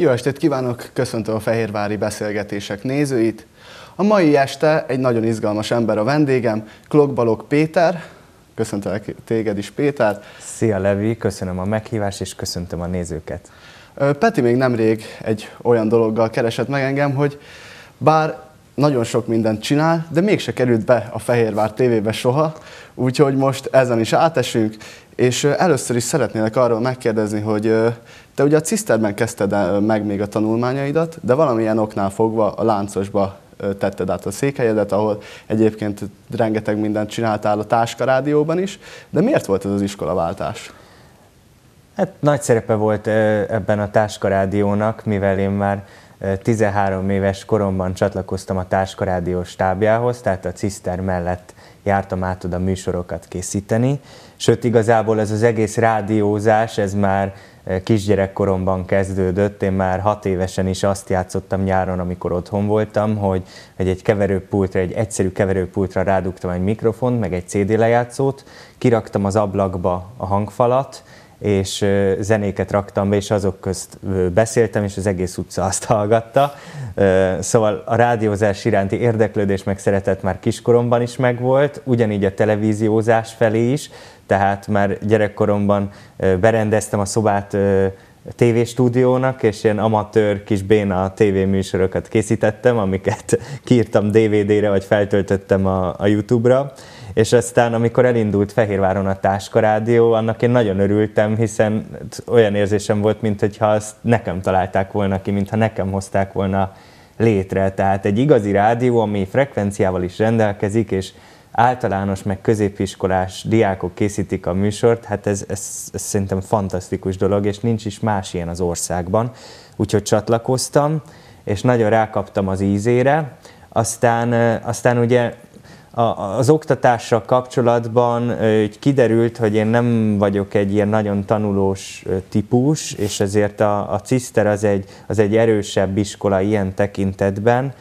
Jó estét kívánok, köszöntöm a Fehérvári Beszélgetések nézőit. A mai este egy nagyon izgalmas ember a vendégem, Klokbalok Péter. Köszöntelek téged is, Péter. Szia, Levi, köszönöm a meghívást, és köszöntöm a nézőket. Peti még nemrég egy olyan dologgal keresett meg engem, hogy bár nagyon sok mindent csinál, de mégse került be a Fehérvár tévébe soha, úgyhogy most ezen is átesünk, és először is szeretnélek arról megkérdezni, hogy te ugye a Ciszterben kezdted meg még a tanulmányaidat, de valamilyen oknál fogva a láncosba tetted át a székhelyedet, ahol egyébként rengeteg mindent csináltál a Táska Rádióban is, de miért volt ez az iskolaváltás? Hát nagy szerepe volt ebben a Táska Rádiónak, mivel én már 13 éves koromban csatlakoztam a Táska stábjához, tehát a Ciszter mellett jártam át oda műsorokat készíteni. Sőt, igazából ez az egész rádiózás, ez már eh, kisgyerekkoromban kezdődött. Én már hat évesen is azt játszottam nyáron, amikor otthon voltam, hogy, hogy egy keverőpultra, egy egyszerű keverőpultra rádugtam egy mikrofont, meg egy CD lejátszót, kiraktam az ablakba a hangfalat, és zenéket raktam be, és azok közt beszéltem, és az egész utca azt hallgatta. Szóval a rádiózás iránti érdeklődés meg szeretet már kiskoromban is megvolt, ugyanígy a televíziózás felé is, tehát már gyerekkoromban berendeztem a szobát tévéstúdiónak, és ilyen amatőr kis béna tévéműsorokat készítettem, amiket kiírtam DVD-re, vagy feltöltöttem a, a YouTube-ra és aztán amikor elindult Fehérváron a Táska Rádió, annak én nagyon örültem, hiszen olyan érzésem volt, mintha azt nekem találták volna ki, mintha nekem hozták volna létre. Tehát egy igazi rádió, ami frekvenciával is rendelkezik, és általános meg középiskolás diákok készítik a műsort, hát ez, ez, ez szerintem fantasztikus dolog, és nincs is más ilyen az országban. Úgyhogy csatlakoztam, és nagyon rákaptam az ízére. Aztán, aztán ugye az oktatással kapcsolatban így kiderült, hogy én nem vagyok egy ilyen nagyon tanulós típus, és ezért a, a CISZTER az egy, az egy erősebb iskola ilyen tekintetben,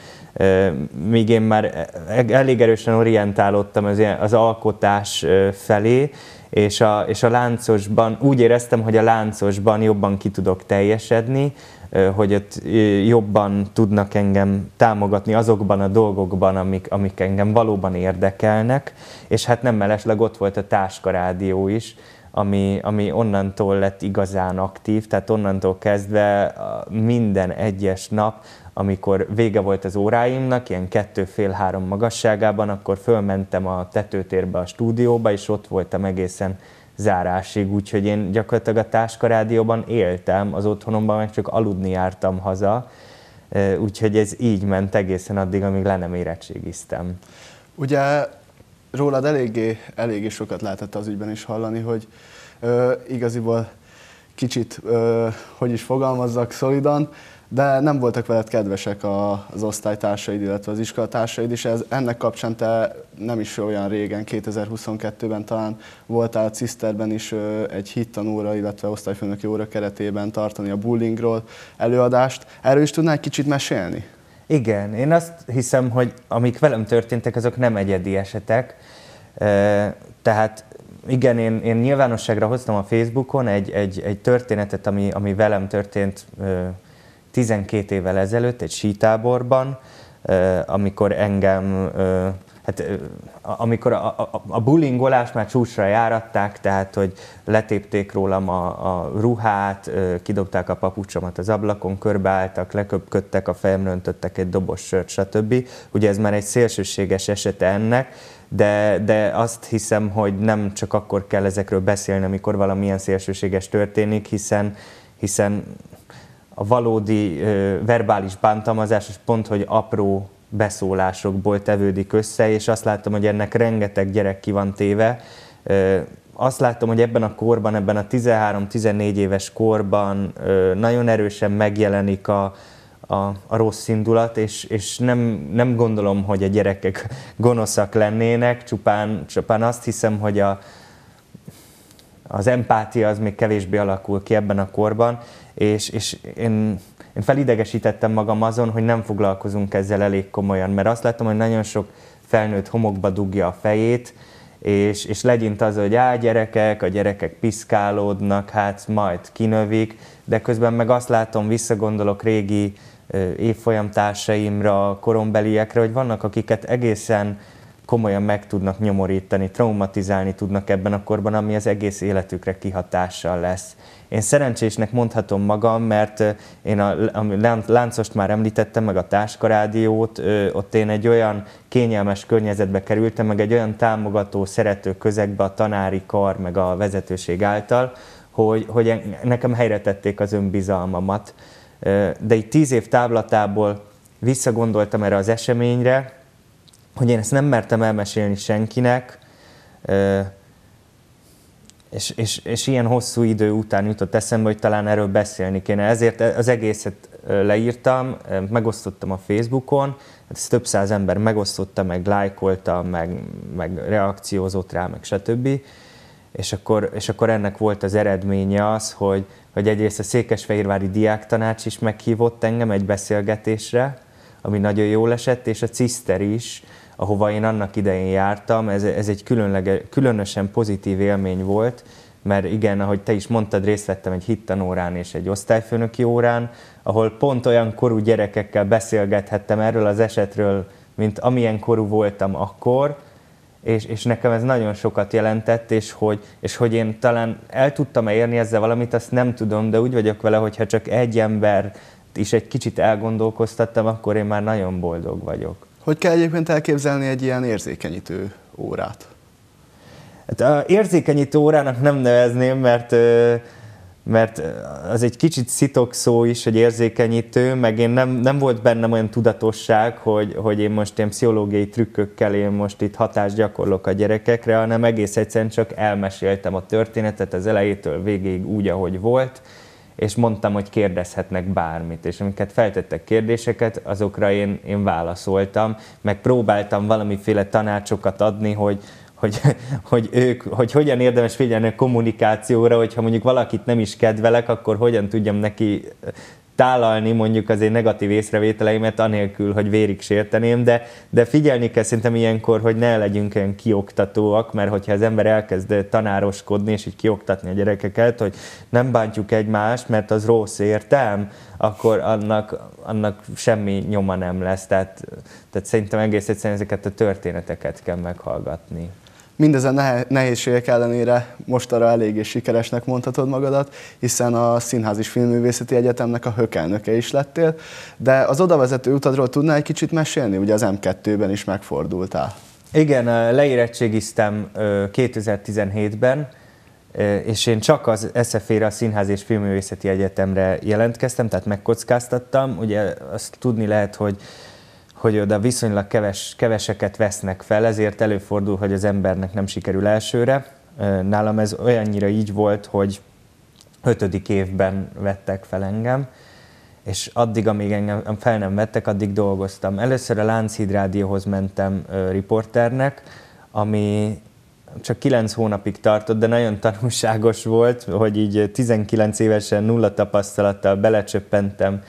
míg én már e, e, elég erősen orientálódtam az, az alkotás felé, és a, és a láncosban, úgy éreztem, hogy a láncosban jobban ki tudok teljesedni, hogy ott jobban tudnak engem támogatni azokban a dolgokban, amik, amik engem valóban érdekelnek, és hát nem mellesleg ott volt a Táskarádió is, ami, ami onnantól lett igazán aktív, tehát onnantól kezdve minden egyes nap, amikor vége volt az óráimnak, ilyen kettő fél három magasságában, akkor fölmentem a tetőtérbe a stúdióba, és ott voltam egészen zárásig, úgyhogy én gyakorlatilag a táskarádióban éltem, az otthonomban meg csak aludni jártam haza, úgyhogy ez így ment egészen addig, amíg le nem érettségiztem. Ugye rólad eléggé, eléggé sokat lehetett az ügyben is hallani, hogy ö, igaziból kicsit, ö, hogy is fogalmazzak szolidan, de nem voltak veled kedvesek az osztálytársaid, illetve az iskolatársaid, és ez, ennek kapcsán te nem is olyan régen, 2022-ben talán voltál a Ciszterben is egy hittanóra, illetve osztályfőnöki óra keretében tartani a bullyingról előadást. Erről is tudnál egy kicsit mesélni? Igen, én azt hiszem, hogy amik velem történtek, azok nem egyedi esetek. Tehát igen, én, én nyilvánosságra hoztam a Facebookon egy, egy, egy történetet, ami, ami velem történt 12 évvel ezelőtt egy sítáborban, amikor engem, hát, amikor a, a, a bullyingolást már csúcsra járatták, tehát hogy letépték rólam a, a ruhát, kidobták a papucsomat az ablakon, körbeálltak, leköpködtek, a fejemre öntöttek egy dobos sört, stb. Ugye ez már egy szélsőséges esete ennek, de, de azt hiszem, hogy nem csak akkor kell ezekről beszélni, amikor valamilyen szélsőséges történik, hiszen, hiszen a valódi verbális bántalmazás, és pont, hogy apró beszólásokból tevődik össze, és azt láttam, hogy ennek rengeteg gyerek ki van téve. Azt láttam, hogy ebben a korban, ebben a 13-14 éves korban nagyon erősen megjelenik a, a, a rossz indulat, és, és nem, nem gondolom, hogy a gyerekek gonoszak lennének, csupán, csupán azt hiszem, hogy a, az empátia az még kevésbé alakul ki ebben a korban, és, és én, én felidegesítettem magam azon, hogy nem foglalkozunk ezzel elég komolyan, mert azt látom, hogy nagyon sok felnőtt homokba dugja a fejét, és, és legyint az, hogy á, gyerekek, a gyerekek piszkálódnak, hát majd kinövik, de közben meg azt látom, visszagondolok régi évfolyamtársaimra, korombeliekre, hogy vannak, akiket egészen komolyan meg tudnak nyomorítani, traumatizálni tudnak ebben a korban, ami az egész életükre kihatással lesz. Én szerencsésnek mondhatom magam, mert én a, a láncost már említettem, meg a táskarádiót, ott én egy olyan kényelmes környezetbe kerültem, meg egy olyan támogató, szerető közegbe a tanári kar, meg a vezetőség által, hogy, hogy nekem helyre tették az önbizalmamat. De így tíz év távlatából visszagondoltam erre az eseményre, hogy én ezt nem mertem elmesélni senkinek, és, és, és ilyen hosszú idő után jutott eszembe, hogy talán erről beszélni kéne. Ezért az egészet leírtam, megosztottam a Facebookon, hát ezt több száz ember megosztotta, meg lájkolta, meg, meg reakciózott rá, meg stb. És akkor, és akkor ennek volt az eredménye az, hogy, hogy egyrészt a Székesfehérvári Diáktanács is meghívott engem egy beszélgetésre, ami nagyon jól esett, és a Ciszter is, ahova én annak idején jártam, ez, ez egy különlege, különösen pozitív élmény volt, mert igen, ahogy te is mondtad, részt vettem egy hittanórán és egy osztályfőnöki órán, ahol pont olyan korú gyerekekkel beszélgethettem erről az esetről, mint amilyen korú voltam akkor, és, és nekem ez nagyon sokat jelentett, és hogy, és hogy én talán el tudtam -e érni ezzel valamit, azt nem tudom, de úgy vagyok vele, hogyha csak egy ember is egy kicsit elgondolkoztattam, akkor én már nagyon boldog vagyok. Hogy kell egyébként elképzelni egy ilyen érzékenyítő órát? Hát a érzékenyítő órának nem nevezném, mert mert az egy kicsit szitok szó is, egy érzékenyítő, meg én nem, nem volt bennem olyan tudatosság, hogy, hogy én most ilyen pszichológiai trükkökkel én most itt hatást gyakorlok a gyerekekre, hanem egész egyszerűen csak elmeséltem a történetet az elejétől végéig úgy, ahogy volt, és mondtam, hogy kérdezhetnek bármit, és amiket feltettek kérdéseket, azokra én, én válaszoltam, meg próbáltam valamiféle tanácsokat adni, hogy, hogy, hogy, ők, hogy hogyan érdemes figyelni a kommunikációra, hogyha mondjuk valakit nem is kedvelek, akkor hogyan tudjam neki tálalni mondjuk az én negatív észrevételeimet, anélkül, hogy vérig sérteném, de, de figyelni kell szerintem ilyenkor, hogy ne legyünk olyan kioktatóak, mert hogyha az ember elkezd tanároskodni, és így kioktatni a gyerekeket, hogy nem bántjuk egymást, mert az rossz értem, akkor annak, annak semmi nyoma nem lesz. Tehát, tehát szerintem egész egyszerűen ezeket a történeteket kell meghallgatni. Mindezen nehézségek ellenére arra eléggé sikeresnek mondhatod magadat, hiszen a Színház és Filmművészeti Egyetemnek a hökelnöke is lettél, de az odavezető utadról tudnál egy kicsit mesélni? Ugye az M2-ben is megfordultál. Igen, leérettségiztem 2017-ben, és én csak az SZF-re, a Színház és Filmművészeti Egyetemre jelentkeztem, tehát megkockáztattam. Ugye azt tudni lehet, hogy hogy oda viszonylag keves, keveseket vesznek fel, ezért előfordul, hogy az embernek nem sikerül elsőre. Nálam ez olyannyira így volt, hogy ötödik évben vettek fel engem, és addig, amíg engem fel nem vettek, addig dolgoztam. Először a Lánchíd Rádióhoz mentem riporternek, ami csak 9 hónapig tartott, de nagyon tanulságos volt, hogy így 19 évesen nulla tapasztalattal belecsöppentem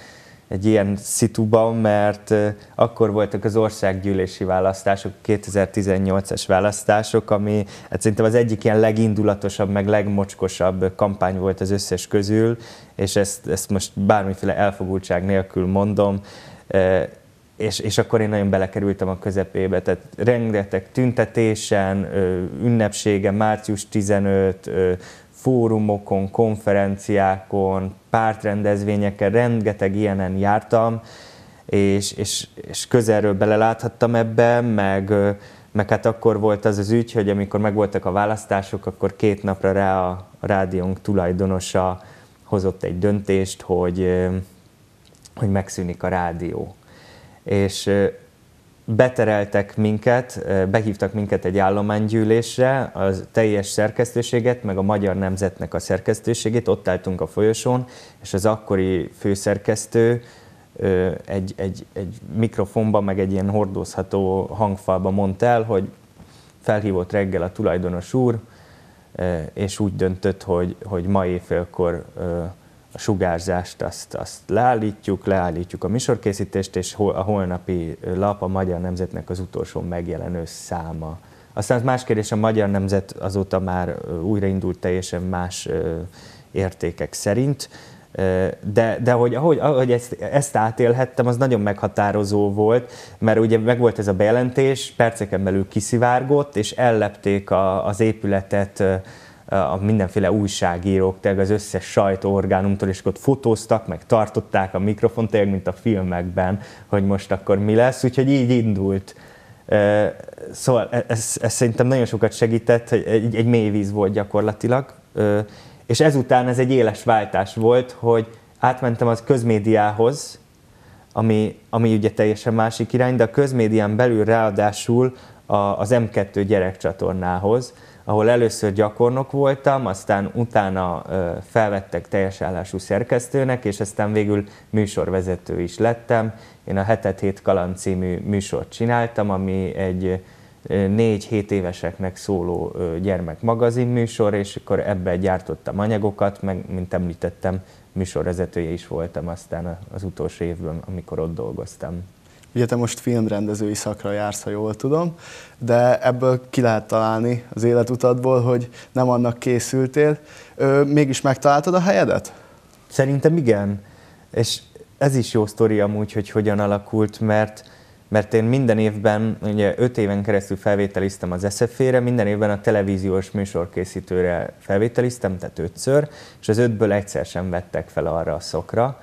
egy ilyen szituban, mert akkor voltak az országgyűlési választások, 2018-es választások, ami hát szerintem az egyik ilyen legindulatosabb, meg legmocskosabb kampány volt az összes közül, és ezt, ezt most bármiféle elfogultság nélkül mondom, és, és akkor én nagyon belekerültem a közepébe, tehát rengeteg tüntetésen, ünnepsége, március 15, fórumokon, konferenciákon, pártrendezvényeken, rengeteg ilyenen jártam, és, és, és közelről beleláthattam ebbe, meg, meg hát akkor volt az az ügy, hogy amikor megvoltak a választások, akkor két napra rá a rádiónk tulajdonosa hozott egy döntést, hogy, hogy megszűnik a rádió. És betereltek minket, behívtak minket egy állománygyűlésre, a teljes szerkesztőséget, meg a Magyar Nemzetnek a szerkesztőségét, ott álltunk a folyosón, és az akkori főszerkesztő egy, egy, egy mikrofonba, meg egy ilyen hordozható hangfalba mondta el, hogy felhívott reggel a tulajdonos úr, és úgy döntött, hogy, hogy ma éjfélkor a sugárzást azt, azt leállítjuk, leállítjuk a műsorkészítést, és a holnapi lap a Magyar Nemzetnek az utolsó megjelenő száma. Aztán az más kérdés, a Magyar Nemzet azóta már újraindult teljesen más értékek szerint, de, de hogy ahogy, ahogy ezt, ezt átélhettem, az nagyon meghatározó volt, mert ugye megvolt ez a bejelentés, perceken belül kiszivárgott, és ellepték a, az épületet a mindenféle újságírók, tényleg az összes sajtóorgánumtól, és ott fotóztak, meg tartották a mikrofon, tényleg mint a filmekben, hogy most akkor mi lesz, úgyhogy így indult. Szóval e-, ez, ez szerintem nagyon sokat segített, hogy egy, egy mély víz volt gyakorlatilag, és ezután ez egy éles váltás volt, hogy átmentem az közmédiához, ami, ami ugye teljesen másik irány, de a közmédián belül ráadásul a, az M2 gyerekcsatornához, ahol először gyakornok voltam, aztán utána felvettek teljes állású szerkesztőnek, és aztán végül műsorvezető is lettem. Én a Hetet Hét Kaland című műsort csináltam, ami egy négy-hét éveseknek szóló gyermekmagazin műsor, és akkor ebbe gyártottam anyagokat, meg mint említettem, műsorvezetője is voltam aztán az utolsó évben, amikor ott dolgoztam. Ugye te most filmrendezői szakra jársz, ha jól tudom, de ebből ki lehet találni az életutadból, hogy nem annak készültél. Ö, mégis megtaláltad a helyedet? Szerintem igen. És ez is jó sztori amúgy, hogy hogyan alakult, mert mert én minden évben, ugye öt éven keresztül felvételiztem az SZF-re, minden évben a televíziós műsorkészítőre felvételiztem, tehát ötször, és az ötből egyszer sem vettek fel arra a szokra,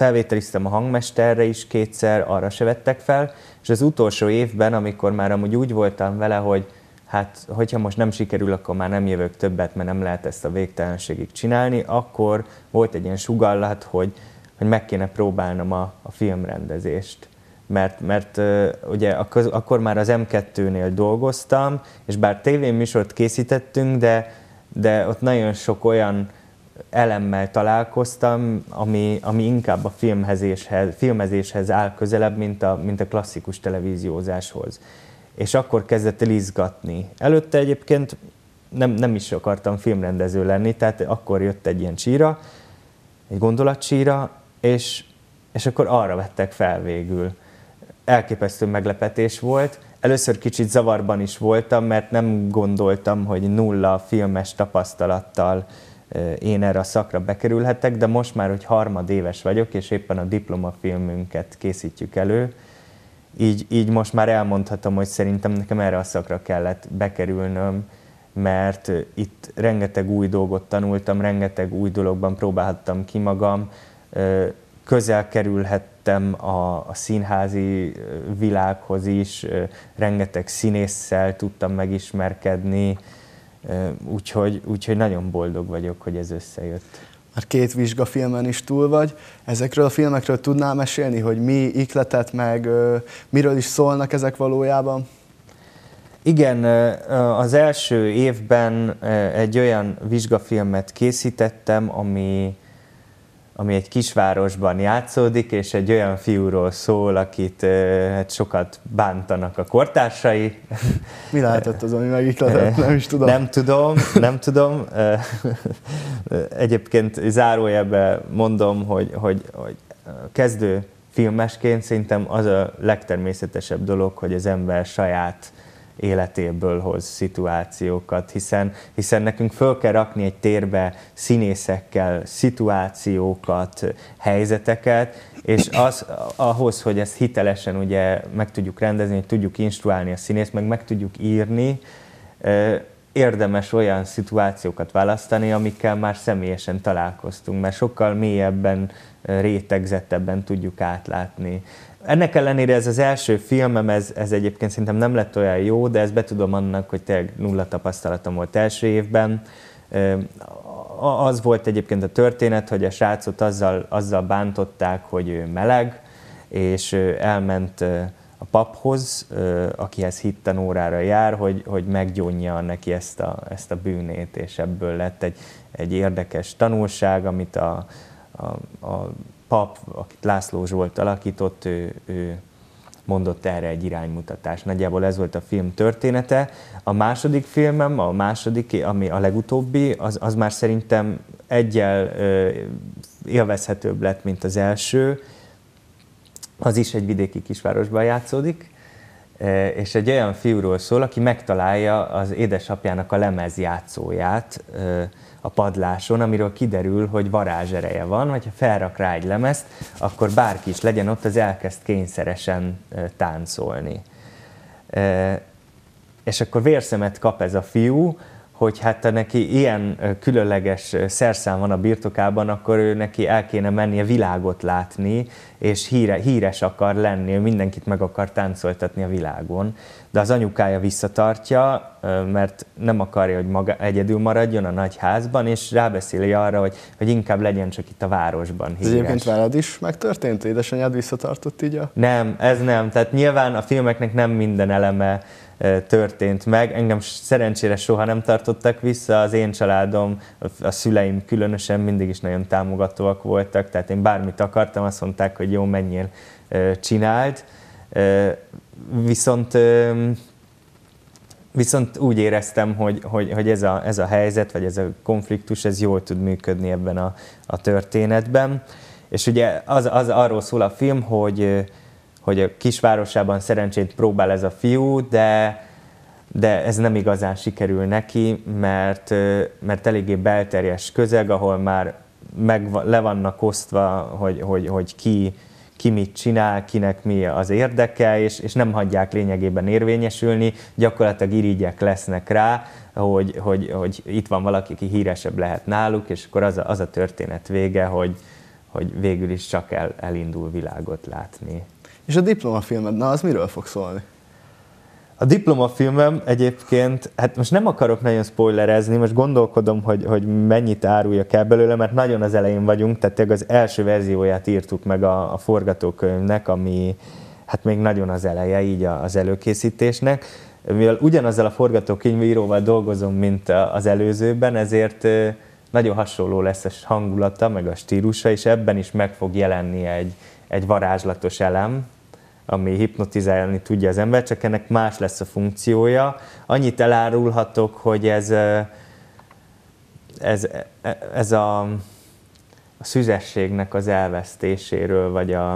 felvételiztem a hangmesterre is kétszer, arra se vettek fel, és az utolsó évben, amikor már amúgy úgy voltam vele, hogy hát hogyha most nem sikerül, akkor már nem jövök többet, mert nem lehet ezt a végtelenségig csinálni, akkor volt egy ilyen sugallat, hogy, hogy meg kéne próbálnom a, a filmrendezést. Mert, mert ugye akkor, akkor már az M2-nél dolgoztam, és bár tévéműsort készítettünk, de, de ott nagyon sok olyan elemmel találkoztam, ami, ami inkább a filmhezéshez, filmezéshez áll közelebb, mint a, mint a klasszikus televíziózáshoz. És akkor kezdett el izgatni. Előtte egyébként nem, nem is akartam filmrendező lenni, tehát akkor jött egy ilyen csíra, egy gondolatcsíra, és, és akkor arra vettek fel végül. Elképesztő meglepetés volt. Először kicsit zavarban is voltam, mert nem gondoltam, hogy nulla filmes tapasztalattal uh, én erre a szakra bekerülhetek, de most már, hogy harmadéves vagyok, és éppen a diplomafilmünket készítjük elő, így, így most már elmondhatom, hogy szerintem nekem erre a szakra kellett bekerülnöm, mert itt rengeteg új dolgot tanultam, rengeteg új dologban próbálhattam ki magam, közel kerülhettem a, a színházi világhoz is, rengeteg színésszel tudtam megismerkedni, Úgyhogy, úgyhogy nagyon boldog vagyok, hogy ez összejött. Már két vizsgafilmen is túl vagy. Ezekről a filmekről tudnál mesélni, hogy mi ikletet meg, miről is szólnak ezek valójában? Igen, az első évben egy olyan vizsgafilmet készítettem, ami ami egy kisvárosban játszódik, és egy olyan fiúról szól, akit hát sokat bántanak a kortársai. Mi lehetett az, ami megikletett? Nem is tudom. Nem tudom, nem tudom. Egyébként zárójelbe mondom, hogy, hogy, hogy kezdő filmesként szerintem az a legtermészetesebb dolog, hogy az ember saját életéből hoz szituációkat, hiszen, hiszen nekünk föl kell rakni egy térbe színészekkel szituációkat, helyzeteket, és az, ahhoz, hogy ezt hitelesen ugye meg tudjuk rendezni, hogy tudjuk instruálni a színészt, meg meg tudjuk írni, érdemes olyan szituációkat választani, amikkel már személyesen találkoztunk, mert sokkal mélyebben, rétegzettebben tudjuk átlátni ennek ellenére ez az első filmem, ez, ez egyébként szerintem nem lett olyan jó, de ezt betudom annak, hogy tényleg nulla tapasztalatom volt első évben. Az volt egyébként a történet, hogy a srácot azzal, azzal bántották, hogy ő meleg, és elment a paphoz, akihez hitten órára jár, hogy, hogy meggyónja neki ezt a, ezt a bűnét, és ebből lett egy, egy érdekes tanulság, amit a, a, a pap, akit László Zsolt alakított, ő, ő mondott erre egy iránymutatást. Nagyjából ez volt a film története. A második filmem, a második, ami a legutóbbi, az, az már szerintem egyel ö, élvezhetőbb lett, mint az első. Az is egy vidéki kisvárosban játszódik, és egy olyan fiúról szól, aki megtalálja az édesapjának a lemezjátszóját, a padláson, amiről kiderül, hogy varázsereje van, ha felrak rá egy lemezt, akkor bárki is legyen ott, az elkezd kényszeresen táncolni. És akkor vérszemet kap ez a fiú, hogy hát neki ilyen különleges szerszám van a birtokában, akkor ő neki el kéne mennie világot látni, és híre, híres akar lenni, mindenkit meg akar táncoltatni a világon. De az anyukája visszatartja, mert nem akarja, hogy maga egyedül maradjon a nagy házban, és rábeszéli arra, hogy, hogy inkább legyen csak itt a városban híres. Ez egyébként veled is megtörtént? Édesanyád visszatartott így a... Nem, ez nem. Tehát nyilván a filmeknek nem minden eleme történt meg. Engem szerencsére soha nem tartottak vissza, az én családom, a szüleim különösen mindig is nagyon támogatóak voltak, tehát én bármit akartam, azt mondták, hogy jó, menjél, csinált. Viszont Viszont úgy éreztem, hogy, hogy, hogy ez, a, ez a helyzet, vagy ez a konfliktus, ez jól tud működni ebben a, a történetben. És ugye az, az arról szól a film, hogy hogy a kisvárosában szerencsét próbál ez a fiú, de, de ez nem igazán sikerül neki, mert, mert eléggé belterjes közeg, ahol már meg, le vannak osztva, hogy, hogy, hogy ki, ki mit csinál, kinek mi az érdeke, és, és nem hagyják lényegében érvényesülni, gyakorlatilag irigyek lesznek rá, hogy, hogy, hogy itt van valaki, ki híresebb lehet náluk, és akkor az a, az a történet vége, hogy, hogy végül is csak el, elindul világot látni. És a diplomafilmed, na az miről fog szólni? A diplomafilmem egyébként, hát most nem akarok nagyon spoilerezni, most gondolkodom, hogy, hogy mennyit áruljak el belőle, mert nagyon az elején vagyunk, tehát az első verzióját írtuk meg a, a forgatókönyvnek, ami hát még nagyon az eleje így az előkészítésnek. Mivel ugyanazzal a forgatókönyvíróval dolgozom, mint az előzőben, ezért nagyon hasonló lesz a hangulata, meg a stílusa, és ebben is meg fog jelenni egy, egy varázslatos elem, ami hipnotizálni tudja az ember, csak ennek más lesz a funkciója. Annyit elárulhatok, hogy ez, ez, e, ez a, a szüzességnek az elvesztéséről, vagy a,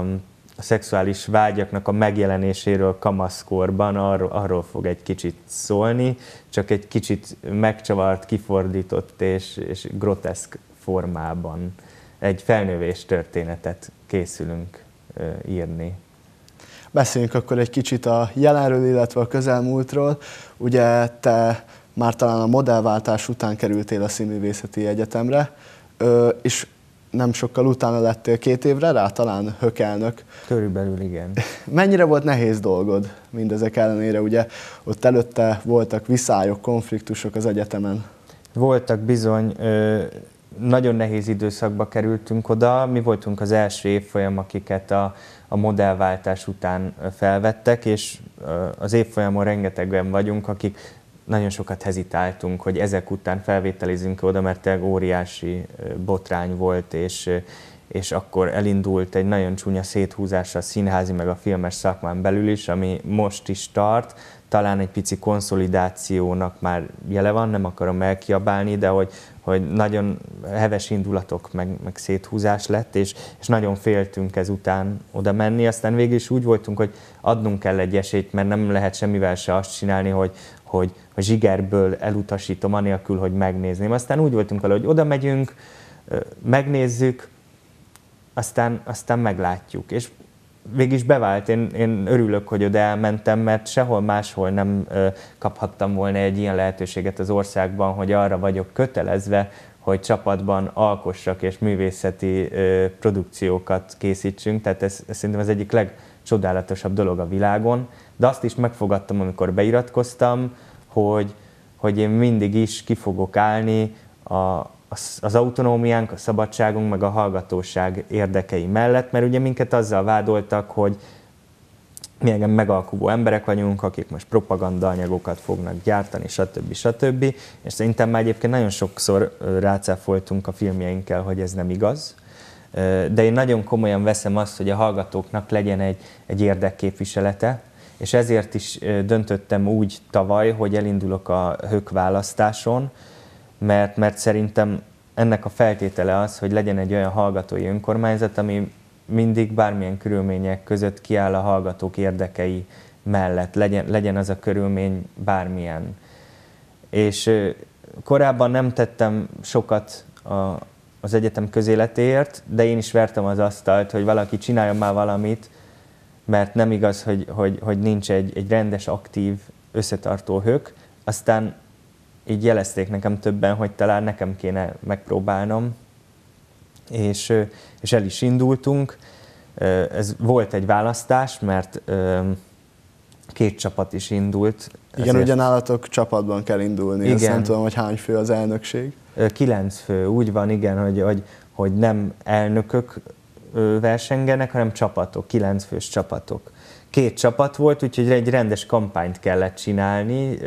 a szexuális vágyaknak a megjelenéséről kamaszkorban, arról, arról fog egy kicsit szólni, csak egy kicsit megcsavart, kifordított és, és groteszk formában. Egy felnővés történetet készülünk írni. Beszéljünk akkor egy kicsit a jelenről, illetve a közelmúltról. Ugye te már talán a modellváltás után kerültél a Színművészeti Egyetemre, és nem sokkal utána lettél két évre rá, talán hökelnök. Körülbelül igen. Mennyire volt nehéz dolgod mindezek ellenére? Ugye ott előtte voltak viszályok, konfliktusok az egyetemen. Voltak bizony, nagyon nehéz időszakba kerültünk oda. Mi voltunk az első évfolyam, akiket a, a modellváltás után felvettek, és az évfolyamon rengetegben vagyunk, akik nagyon sokat hezitáltunk, hogy ezek után felvételizünk oda, mert tényleg óriási botrány volt, és, és akkor elindult egy nagyon csúnya széthúzás a színházi meg a filmes szakmán belül is, ami most is tart, talán egy pici konszolidációnak már jele van, nem akarom elkiabálni, de hogy hogy nagyon heves indulatok, meg, meg széthúzás lett, és, és nagyon féltünk ezután oda menni. Aztán végül is úgy voltunk, hogy adnunk kell egy esélyt, mert nem lehet semmivel se azt csinálni, hogy, hogy, a zsigerből elutasítom, anélkül, hogy megnézném. Aztán úgy voltunk vele, hogy oda megyünk, megnézzük, aztán, aztán meglátjuk. És végig is bevált. Én, én örülök, hogy oda elmentem, mert sehol máshol nem kaphattam volna egy ilyen lehetőséget az országban, hogy arra vagyok kötelezve, hogy csapatban alkossak és művészeti produkciókat készítsünk. Tehát ez, ez szerintem az egyik legcsodálatosabb dolog a világon. De azt is megfogadtam, amikor beiratkoztam, hogy, hogy én mindig is ki fogok állni a, az, autonómiánk, a szabadságunk, meg a hallgatóság érdekei mellett, mert ugye minket azzal vádoltak, hogy mi igen megalkuvó emberek vagyunk, akik most propagandaanyagokat fognak gyártani, stb. stb. És szerintem már egyébként nagyon sokszor rácáfoltunk a filmjeinkkel, hogy ez nem igaz. De én nagyon komolyan veszem azt, hogy a hallgatóknak legyen egy, egy érdekképviselete, és ezért is döntöttem úgy tavaly, hogy elindulok a hők választáson, mert, mert szerintem ennek a feltétele az, hogy legyen egy olyan hallgatói önkormányzat, ami mindig bármilyen körülmények között kiáll a hallgatók érdekei mellett, legyen, legyen az a körülmény bármilyen. És korábban nem tettem sokat a, az egyetem közéletéért, de én is vertem az asztalt, hogy valaki csináljon már valamit, mert nem igaz, hogy, hogy, hogy nincs egy, egy rendes, aktív, összetartó hök. Aztán így jelezték nekem többen, hogy talán nekem kéne megpróbálnom, és, és el is indultunk. Ez volt egy választás, mert két csapat is indult. Igen, ugye nálatok csapatban kell indulni, igen. ezt nem tudom, hogy hány fő az elnökség. Kilenc fő, úgy van, igen, hogy, hogy, hogy nem elnökök versengenek, hanem csapatok, kilenc fős csapatok. Két csapat volt, úgyhogy egy rendes kampányt kellett csinálni,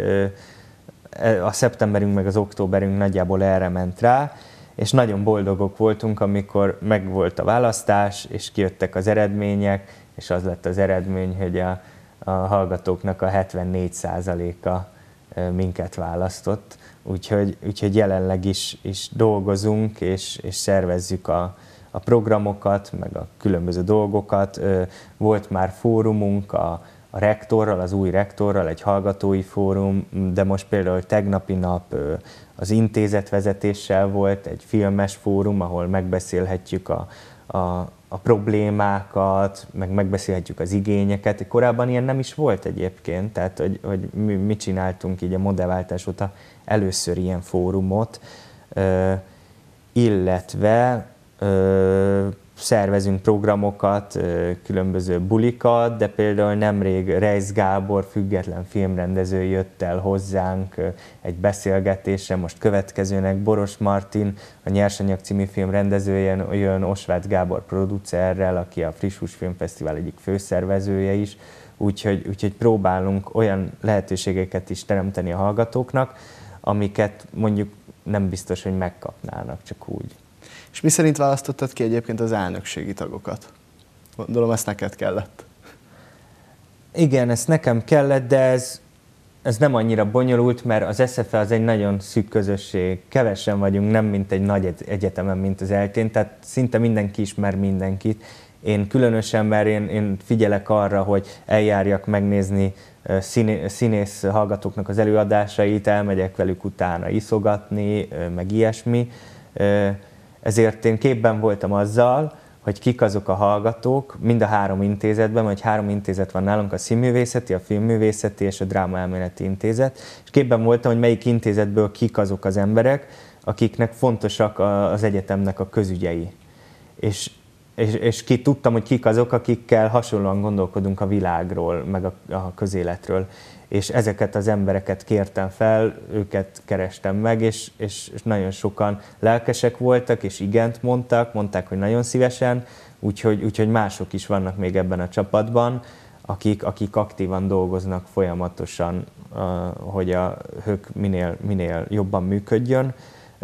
a szeptemberünk meg az októberünk nagyjából erre ment rá, és nagyon boldogok voltunk, amikor megvolt a választás, és kijöttek az eredmények, és az lett az eredmény, hogy a, a hallgatóknak a 74%-a minket választott. Úgyhogy, úgyhogy jelenleg is, is dolgozunk, és, és szervezzük a, a programokat, meg a különböző dolgokat. Volt már fórumunk a a rektorral, az új rektorral, egy hallgatói fórum, de most például tegnapi nap az vezetéssel volt egy filmes fórum, ahol megbeszélhetjük a, a, a problémákat, meg megbeszélhetjük az igényeket. Korábban ilyen nem is volt egyébként, tehát hogy, hogy mi, mi csináltunk így a modellváltás óta először ilyen fórumot, illetve szervezünk programokat, különböző bulikat, de például nemrég Reisz Gábor független filmrendező jött el hozzánk egy beszélgetésre, most következőnek Boros Martin, a Nyersanyag című film rendezője jön Osváth Gábor producerrel, aki a Friss Hús Filmfesztivál egyik főszervezője is, úgyhogy, úgyhogy próbálunk olyan lehetőségeket is teremteni a hallgatóknak, amiket mondjuk nem biztos, hogy megkapnának csak úgy. És mi szerint választottad ki egyébként az elnökségi tagokat? Gondolom, ezt neked kellett. Igen, ezt nekem kellett, de ez, ez nem annyira bonyolult, mert az SFE az egy nagyon szűk közösség. Kevesen vagyunk, nem mint egy nagy egyetemen, mint az eltén, tehát szinte mindenki ismer mindenkit. Én különösen, mert én, én figyelek arra, hogy eljárjak megnézni színé, színész hallgatóknak az előadásait, elmegyek velük utána iszogatni, meg ilyesmi ezért én képben voltam azzal, hogy kik azok a hallgatók, mind a három intézetben, vagy három intézet van nálunk, a színművészeti, a filmművészeti és a drámaelméleti intézet, és képben voltam, hogy melyik intézetből kik azok az emberek, akiknek fontosak az egyetemnek a közügyei. És, és, és ki tudtam, hogy kik azok, akikkel hasonlóan gondolkodunk a világról, meg a, a közéletről és ezeket az embereket kértem fel, őket kerestem meg, és, és, és nagyon sokan lelkesek voltak, és igent mondtak, mondták, hogy nagyon szívesen, úgyhogy, úgyhogy mások is vannak még ebben a csapatban, akik, akik aktívan dolgoznak folyamatosan, hogy a hők minél, minél jobban működjön.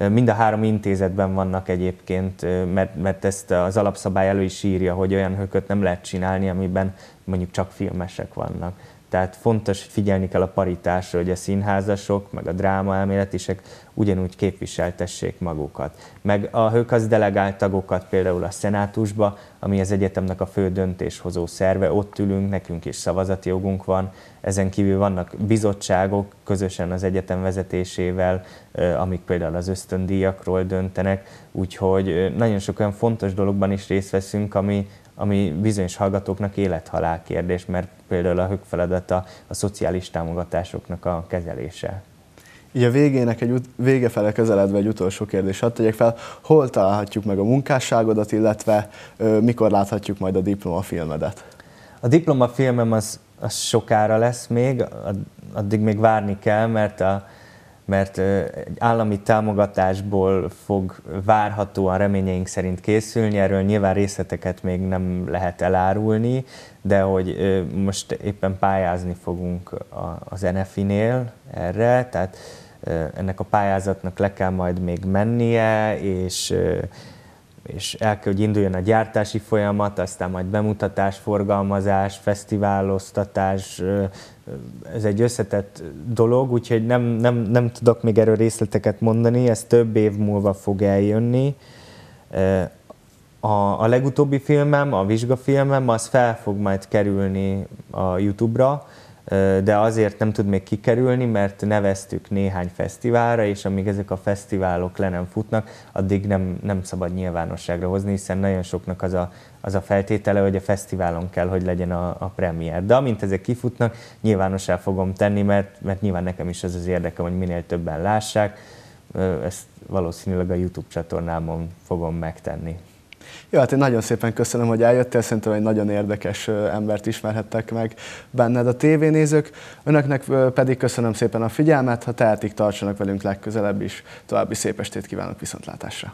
Mind a három intézetben vannak egyébként, mert, mert ezt az alapszabály elő is írja, hogy olyan hököt nem lehet csinálni, amiben mondjuk csak filmesek vannak tehát fontos, hogy figyelni kell a paritásra, hogy a színházasok, meg a dráma elméletisek ugyanúgy képviseltessék magukat. Meg a hőkaz az delegált tagokat például a szenátusba, ami az egyetemnek a fő döntéshozó szerve, ott ülünk, nekünk is szavazati jogunk van, ezen kívül vannak bizottságok közösen az egyetem vezetésével, amik például az ösztöndíjakról döntenek, úgyhogy nagyon sok olyan fontos dologban is részt veszünk, ami, ami bizonyos hallgatóknak élethalál kérdés, mert például a hők feladata a, a szociális támogatásoknak a kezelése. Így a végének egy vége fele közeledve egy utolsó kérdés hadd tegyek fel, hol találhatjuk meg a munkásságodat, illetve ö, mikor láthatjuk majd a diplomafilmedet? A diplomafilmem az, az sokára lesz még, addig még várni kell, mert a, mert egy állami támogatásból fog várhatóan reményeink szerint készülni, erről nyilván részleteket még nem lehet elárulni, de hogy most éppen pályázni fogunk az NFI-nél erre, tehát ennek a pályázatnak le kell majd még mennie, és és el kell, hogy induljon a gyártási folyamat, aztán majd bemutatás, forgalmazás, fesztiváloztatás, ez egy összetett dolog, úgyhogy nem, nem, nem tudok még erről részleteket mondani, ez több év múlva fog eljönni. A, a legutóbbi filmem, a vizsgafilmem, az fel fog majd kerülni a YouTube-ra, de azért nem tud még kikerülni, mert neveztük néhány fesztiválra, és amíg ezek a fesztiválok le nem futnak, addig nem, nem szabad nyilvánosságra hozni, hiszen nagyon soknak az a, az a feltétele, hogy a fesztiválon kell, hogy legyen a, a premier. De amint ezek kifutnak, nyilvánossá fogom tenni, mert, mert nyilván nekem is az az érdekem, hogy minél többen lássák, ezt valószínűleg a YouTube csatornámon fogom megtenni. Jó, hát én nagyon szépen köszönöm, hogy eljöttél, szerintem egy nagyon érdekes embert ismerhettek meg benned a tévénézők. Önöknek pedig köszönöm szépen a figyelmet, ha tehetik, tartsanak velünk legközelebb is. További szép estét kívánok viszontlátásra!